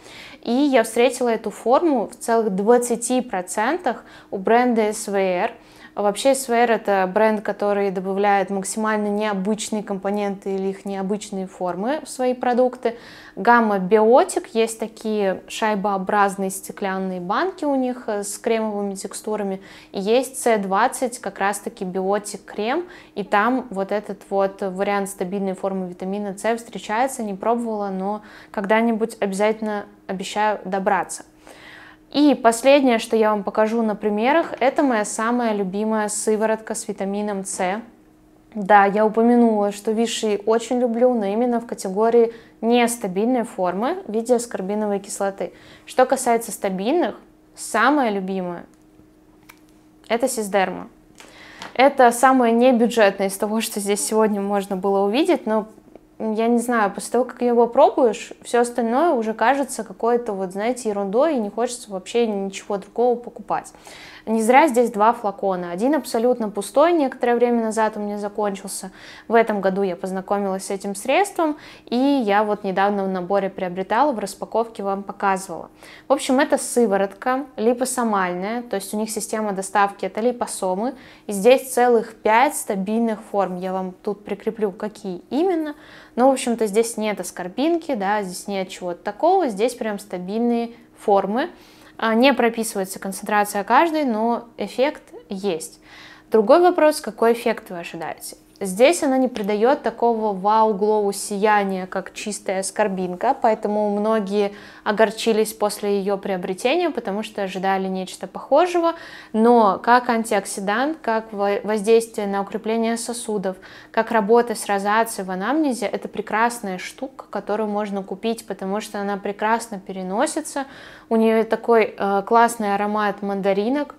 И я встретила эту форму в целых 20% у бренда SVR – а вообще Swear — это бренд, который добавляет максимально необычные компоненты или их необычные формы в свои продукты. Гамма биотик, есть такие шайбообразные стеклянные банки у них э, с кремовыми текстурами. И есть C20, как раз-таки биотик-крем, и там вот этот вот вариант стабильной формы витамина С встречается, не пробовала, но когда-нибудь обязательно обещаю добраться. И последнее, что я вам покажу на примерах, это моя самая любимая сыворотка с витамином С. Да, я упомянула, что виши очень люблю, но именно в категории нестабильной формы в виде аскорбиновой кислоты. Что касается стабильных, самая любимая – это сиздерма. Это самое небюджетное из того, что здесь сегодня можно было увидеть, но я не знаю, после того, как его пробуешь, все остальное уже кажется какой-то, вот, знаете, ерундой, и не хочется вообще ничего другого покупать. Не зря здесь два флакона. Один абсолютно пустой, некоторое время назад у меня закончился. В этом году я познакомилась с этим средством, и я вот недавно в наборе приобретала, в распаковке вам показывала. В общем, это сыворотка липосомальная, то есть у них система доставки это липосомы. И здесь целых 5 стабильных форм. Я вам тут прикреплю, какие именно. Но, ну, в общем-то, здесь нет аскорбинки, да, здесь нет чего-то такого. Здесь прям стабильные формы. А, не прописывается концентрация каждой, но эффект есть. Другой вопрос, какой эффект вы ожидаете? Здесь она не придает такого вау-глоу сияния, как чистая скорбинка, поэтому многие огорчились после ее приобретения, потому что ожидали нечто похожего, но как антиоксидант, как воздействие на укрепление сосудов, как работа с розацией в анамнезе, это прекрасная штука, которую можно купить, потому что она прекрасно переносится, у нее такой э, классный аромат мандаринок,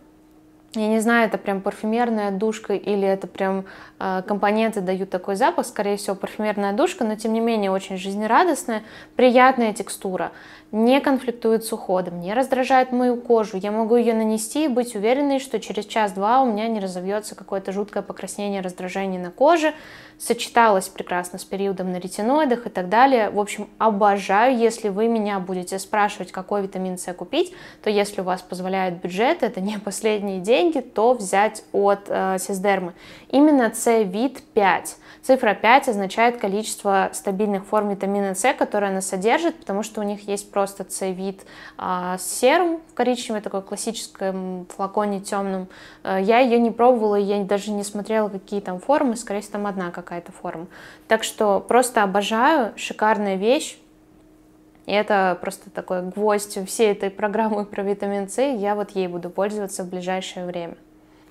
я не знаю, это прям парфюмерная душка или это прям э, компоненты дают такой запах, скорее всего, парфюмерная душка, но тем не менее очень жизнерадостная, приятная текстура не конфликтует с уходом, не раздражает мою кожу. Я могу ее нанести и быть уверенной, что через час-два у меня не разовьется какое-то жуткое покраснение, раздражение на коже. Сочеталось прекрасно с периодом на ретиноидах и так далее. В общем, обожаю, если вы меня будете спрашивать, какой витамин С купить, то если у вас позволяет бюджет, это не последние деньги, то взять от э, Сиздермы. Именно С-вид 5. Цифра 5 означает количество стабильных форм витамина С, которые она содержит, потому что у них есть просто цей від а, серум в коричневой, такой классическом флаконе темном. Э, я ее не пробовала, я даже не смотрела, какие там формы, скорее всего, там одна какая-то форма. Так что просто обожаю, шикарная вещь. И это просто такой гвоздь всей этой программы про витамин С. Я вот ей буду пользоваться в ближайшее время.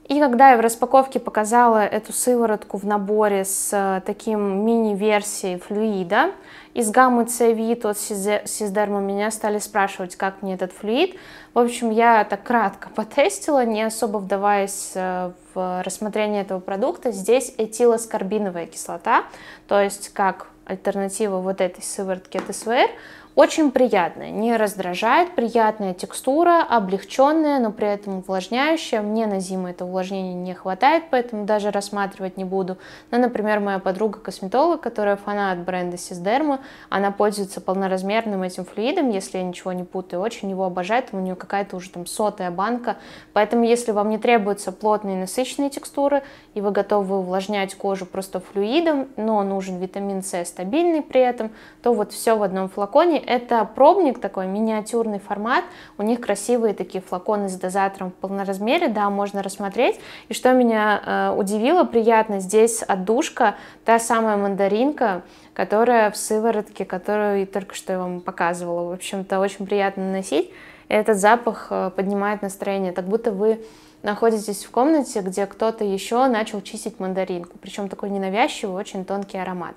И когда я в распаковке показала эту сыворотку в наборе с э, таким мини-версией флюида из гаммы C вид от Сиздерма, меня стали спрашивать, как мне этот флюид. В общем, я так кратко потестила, не особо вдаваясь э, в рассмотрение этого продукта. Здесь этилоскорбиновая кислота, то есть как альтернатива вот этой сыворотке от СВР, очень приятная, не раздражает, приятная текстура, облегченная, но при этом увлажняющая. Мне на зиму это увлажнение не хватает, поэтому даже рассматривать не буду. Но, ну, например, моя подруга-косметолог, которая фанат бренда Сисдерма, она пользуется полноразмерным этим флюидом, если я ничего не путаю, очень его обожает, у нее какая-то уже там сотая банка. Поэтому, если вам не требуются плотные насыщенные текстуры, и вы готовы увлажнять кожу просто флюидом, но нужен витамин С стабильный при этом, то вот все в одном флаконе это пробник такой, миниатюрный формат, у них красивые такие флаконы с дозатором в полноразмере, да, можно рассмотреть. И что меня э, удивило, приятно, здесь отдушка, та самая мандаринка, которая в сыворотке, которую только что я вам показывала. В общем-то, очень приятно наносить. И этот запах э, поднимает настроение, так будто вы находитесь в комнате, где кто-то еще начал чистить мандаринку. Причем такой ненавязчивый, очень тонкий аромат.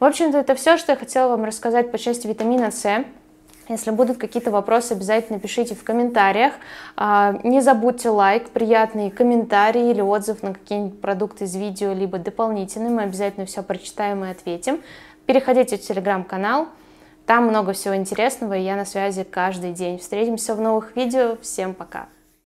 В общем-то, это все, что я хотела вам рассказать по части витамина С. Если будут какие-то вопросы, обязательно пишите в комментариях. А, не забудьте лайк, приятные комментарии или отзыв на какие-нибудь продукты из видео, либо дополнительные. Мы обязательно все прочитаем и ответим. Переходите в телеграм-канал. Там много всего интересного, и я на связи каждый день. Встретимся в новых видео. Всем пока!